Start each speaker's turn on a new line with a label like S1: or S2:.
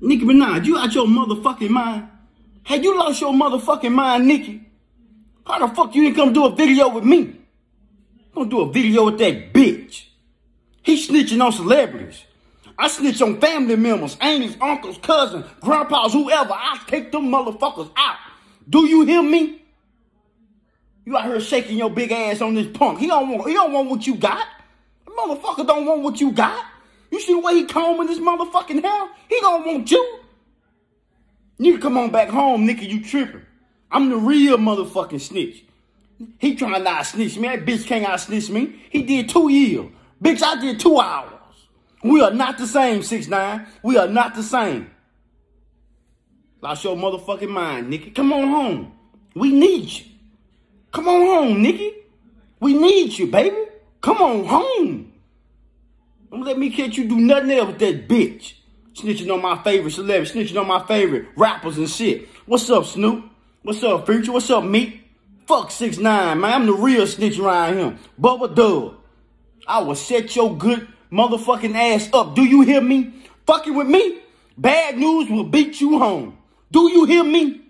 S1: Nicki Minaj, you out your motherfucking mind? Hey, you lost your motherfucking mind, Nicki? How the fuck you didn't come do a video with me? Don't do a video with that bitch. He snitching on celebrities. I snitch on family members, aunties, uncles, cousins, grandpas, whoever. I take them motherfuckers out. Do you hear me? You out here shaking your big ass on this punk. He don't want, he don't want what you got. The motherfucker don't want what you got. You see the way he combing this motherfucking hair? He gon' want you. Nigga, come on back home, nigga. You tripping. I'm the real motherfucking snitch. He trying to snitch me. That bitch can't out snitch me. He did two years. Bitch, I did two hours. We are not the same, 6 9 We are not the same. Lost your motherfucking mind, nigga. Come on home. We need you. Come on home, nigga. We need you, baby. Come on home. Don't let me catch you do nothing else with that bitch. Snitching on my favorite celebrity. snitching on my favorite rappers and shit. What's up, Snoop? What's up, Future? What's up, Meek? Fuck 6 9 man. I'm the real snitch around him. Bubba Dub. I will set your good motherfucking ass up. Do you hear me? Fucking with me? Bad news will beat you home. Do you hear me?